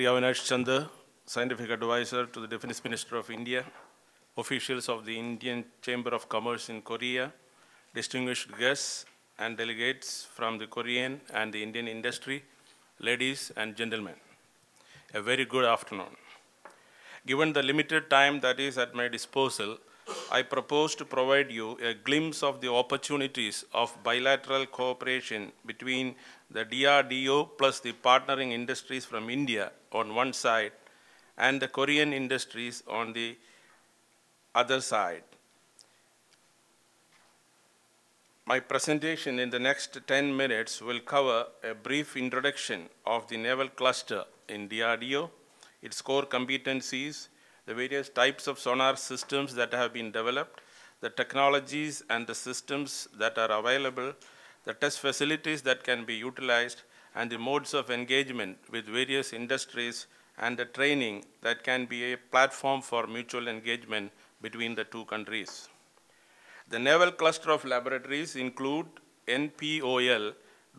Sri Avinash Chandra, Scientific Advisor to the Defense Minister of India, officials of the Indian Chamber of Commerce in Korea, distinguished guests and delegates from the Korean and the Indian industry, ladies and gentlemen, a very good afternoon. Given the limited time that is at my disposal, I propose to provide you a glimpse of the opportunities of bilateral cooperation between the DRDO plus the partnering industries from India on one side and the Korean industries on the other side. My presentation in the next 10 minutes will cover a brief introduction of the naval cluster in DRDO, its core competencies, the various types of sonar systems that have been developed, the technologies and the systems that are available, the test facilities that can be utilized, and the modes of engagement with various industries and the training that can be a platform for mutual engagement between the two countries. The naval cluster of laboratories include NPOL,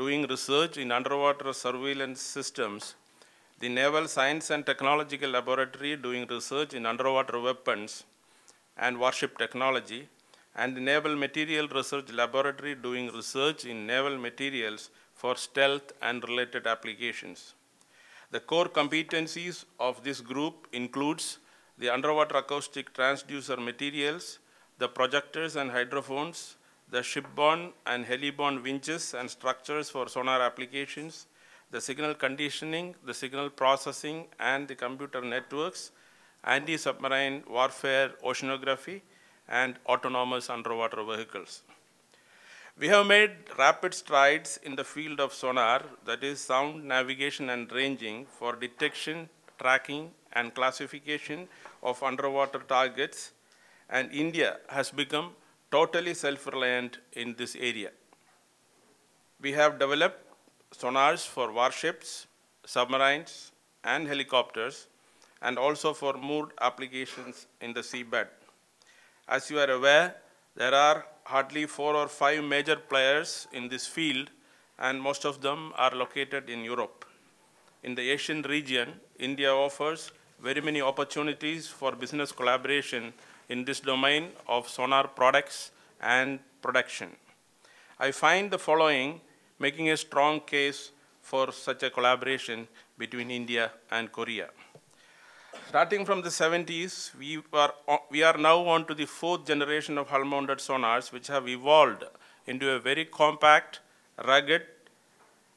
doing research in underwater surveillance systems the Naval Science and Technological Laboratory doing research in underwater weapons and warship technology, and the Naval Material Research Laboratory doing research in naval materials for stealth and related applications. The core competencies of this group includes the underwater acoustic transducer materials, the projectors and hydrophones, the shipborne and heliborne winches and structures for sonar applications, the signal conditioning, the signal processing, and the computer networks, anti-submarine warfare oceanography, and autonomous underwater vehicles. We have made rapid strides in the field of sonar, that is sound navigation and ranging for detection, tracking, and classification of underwater targets, and India has become totally self-reliant in this area. We have developed sonars for warships, submarines, and helicopters, and also for moored applications in the seabed. As you are aware, there are hardly four or five major players in this field, and most of them are located in Europe. In the Asian region, India offers very many opportunities for business collaboration in this domain of sonar products and production. I find the following making a strong case for such a collaboration between India and Korea. Starting from the 70s, we, are we are now on to the fourth generation of hull-mounted sonars, which have evolved into a very compact, rugged,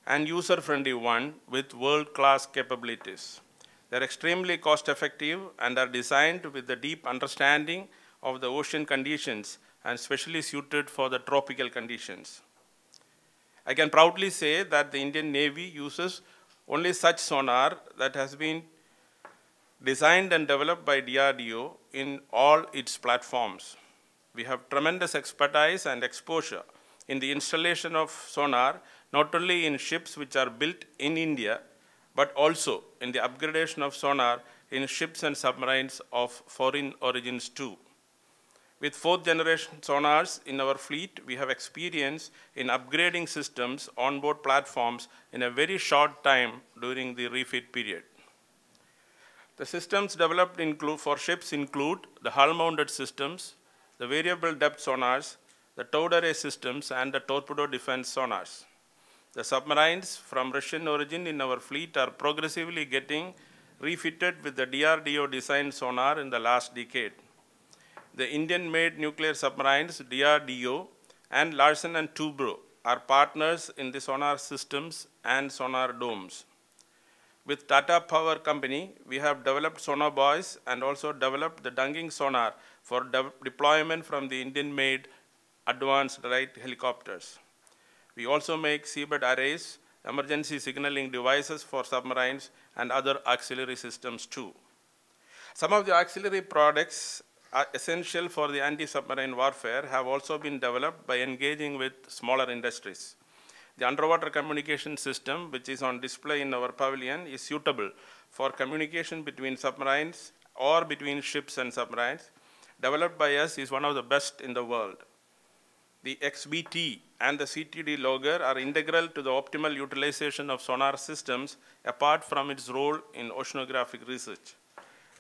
and user-friendly one with world-class capabilities. They're extremely cost-effective and are designed with a deep understanding of the ocean conditions and specially suited for the tropical conditions. I can proudly say that the Indian Navy uses only such sonar that has been designed and developed by DRDO in all its platforms. We have tremendous expertise and exposure in the installation of sonar, not only in ships which are built in India, but also in the upgradation of sonar in ships and submarines of foreign origins too. With fourth generation sonars in our fleet, we have experience in upgrading systems onboard platforms in a very short time during the refit period. The systems developed for ships include the hull-mounted systems, the variable depth sonars, the towed array systems, and the torpedo defense sonars. The submarines from Russian origin in our fleet are progressively getting refitted with the DRDO designed sonar in the last decade the Indian-made nuclear submarines DRDO and Larsen and Toubro are partners in the sonar systems and sonar domes. With Tata Power Company, we have developed sonar buoys and also developed the dunging sonar for de deployment from the Indian-made advanced light helicopters. We also make seabed arrays, emergency signaling devices for submarines and other auxiliary systems too. Some of the auxiliary products uh, essential for the anti-submarine warfare have also been developed by engaging with smaller industries. The underwater communication system, which is on display in our pavilion, is suitable for communication between submarines or between ships and submarines. Developed by us is one of the best in the world. The XBT and the CTD logger are integral to the optimal utilization of sonar systems apart from its role in oceanographic research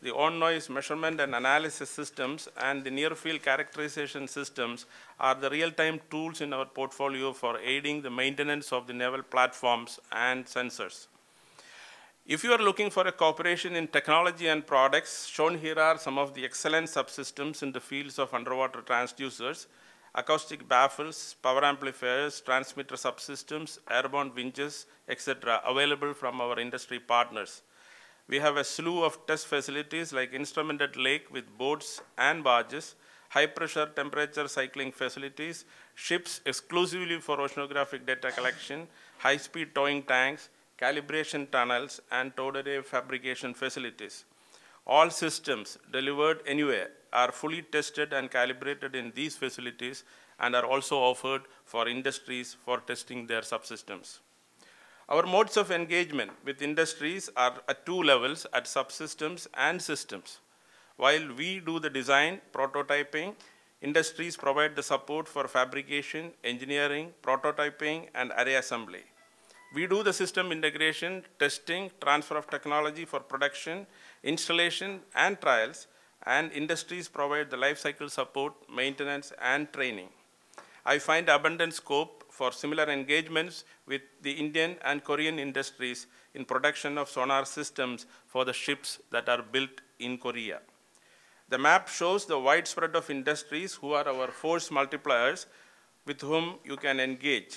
the on-noise measurement and analysis systems and the near-field characterization systems are the real-time tools in our portfolio for aiding the maintenance of the naval platforms and sensors. If you are looking for a cooperation in technology and products, shown here are some of the excellent subsystems in the fields of underwater transducers, acoustic baffles, power amplifiers, transmitter subsystems, airborne winches, etc., available from our industry partners. We have a slew of test facilities like instrumented lake with boats and barges, high pressure temperature cycling facilities, ships exclusively for oceanographic data collection, high speed towing tanks, calibration tunnels, and towed array fabrication facilities. All systems delivered anywhere are fully tested and calibrated in these facilities and are also offered for industries for testing their subsystems. Our modes of engagement with industries are at two levels, at subsystems and systems. While we do the design, prototyping, industries provide the support for fabrication, engineering, prototyping, and array assembly. We do the system integration, testing, transfer of technology for production, installation, and trials, and industries provide the lifecycle support, maintenance, and training. I find abundant scope for similar engagements with the Indian and Korean industries in production of sonar systems for the ships that are built in Korea. The map shows the widespread of industries who are our force multipliers with whom you can engage.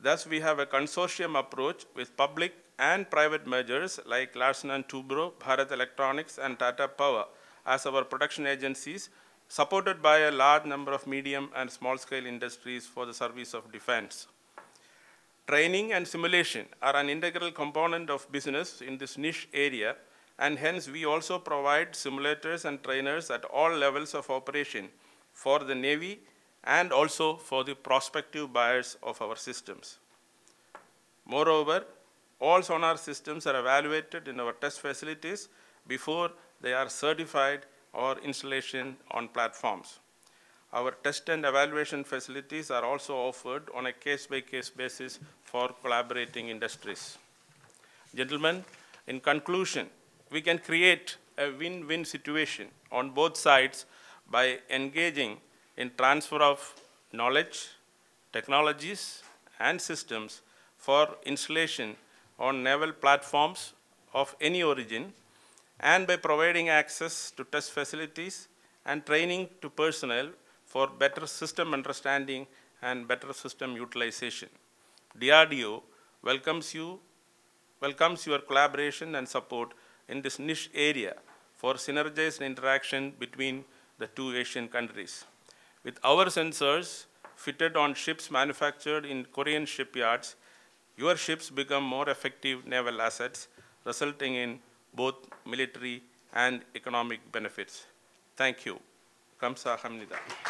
Thus, we have a consortium approach with public and private mergers like Larsen & Toubro, Bharat Electronics, and Tata Power as our production agencies supported by a large number of medium and small-scale industries for the service of defense. Training and simulation are an integral component of business in this niche area, and hence we also provide simulators and trainers at all levels of operation for the Navy and also for the prospective buyers of our systems. Moreover, all sonar systems are evaluated in our test facilities before they are certified or installation on platforms. Our test and evaluation facilities are also offered on a case-by-case -case basis for collaborating industries. Gentlemen, in conclusion, we can create a win-win situation on both sides by engaging in transfer of knowledge, technologies, and systems for installation on naval platforms of any origin and by providing access to test facilities and training to personnel for better system understanding and better system utilization. DRDO welcomes you, welcomes your collaboration and support in this niche area for synergized interaction between the two Asian countries. With our sensors fitted on ships manufactured in Korean shipyards, your ships become more effective naval assets, resulting in both military and economic benefits. Thank you. Kamsa Hamnida.